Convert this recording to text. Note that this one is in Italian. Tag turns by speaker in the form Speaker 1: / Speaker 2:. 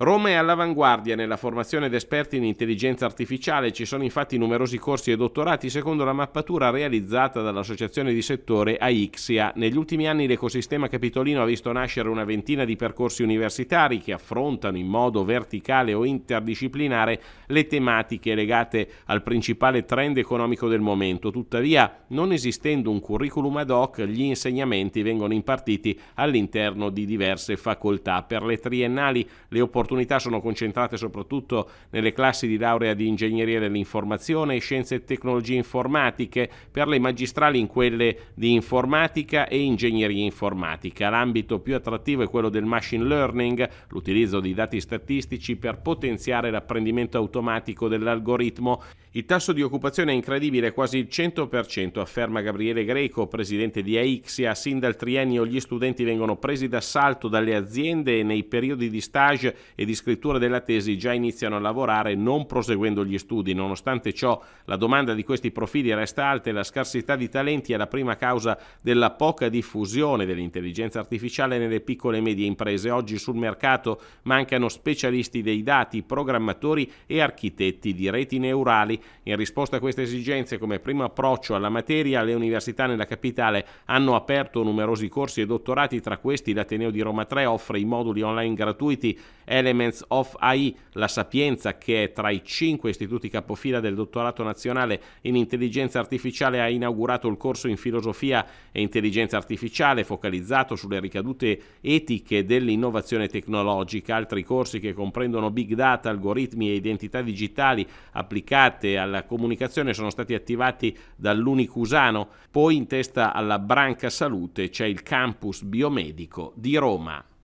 Speaker 1: Roma è all'avanguardia nella formazione ed esperti in intelligenza artificiale, ci sono infatti numerosi corsi e dottorati secondo la mappatura realizzata dall'associazione di settore AIXIA. Negli ultimi anni l'ecosistema capitolino ha visto nascere una ventina di percorsi universitari che affrontano in modo verticale o interdisciplinare le tematiche legate al principale trend economico del momento. Tuttavia, non esistendo un curriculum ad hoc, gli insegnamenti vengono impartiti all'interno di diverse facoltà. Per le triennali le opportunità opportunità sono concentrate soprattutto nelle classi di laurea di ingegneria dell'informazione e scienze e tecnologie informatiche, per le magistrali in quelle di informatica e ingegneria informatica. L'ambito più attrattivo è quello del machine learning, l'utilizzo di dati statistici per potenziare l'apprendimento automatico dell'algoritmo. Il tasso di occupazione è incredibile, quasi il 100%, afferma Gabriele Greco, presidente di Aixia. Sin dal triennio gli studenti vengono presi d'assalto dalle aziende e nei periodi di stage e di scrittura della tesi già iniziano a lavorare non proseguendo gli studi. Nonostante ciò la domanda di questi profili resta alta e la scarsità di talenti è la prima causa della poca diffusione dell'intelligenza artificiale nelle piccole e medie imprese. Oggi sul mercato mancano specialisti dei dati, programmatori e architetti di reti neurali. In risposta a queste esigenze come primo approccio alla materia le università nella capitale hanno aperto numerosi corsi e dottorati, tra questi l'Ateneo di Roma 3 offre i moduli online gratuiti. Ele Elements of AI, la Sapienza, che è tra i cinque istituti capofila del dottorato nazionale in intelligenza artificiale, ha inaugurato il corso in filosofia e intelligenza artificiale focalizzato sulle ricadute etiche dell'innovazione tecnologica. Altri corsi che comprendono big data, algoritmi e identità digitali applicate alla comunicazione sono stati attivati dall'Unicusano. Poi in testa alla branca salute c'è il campus biomedico di Roma.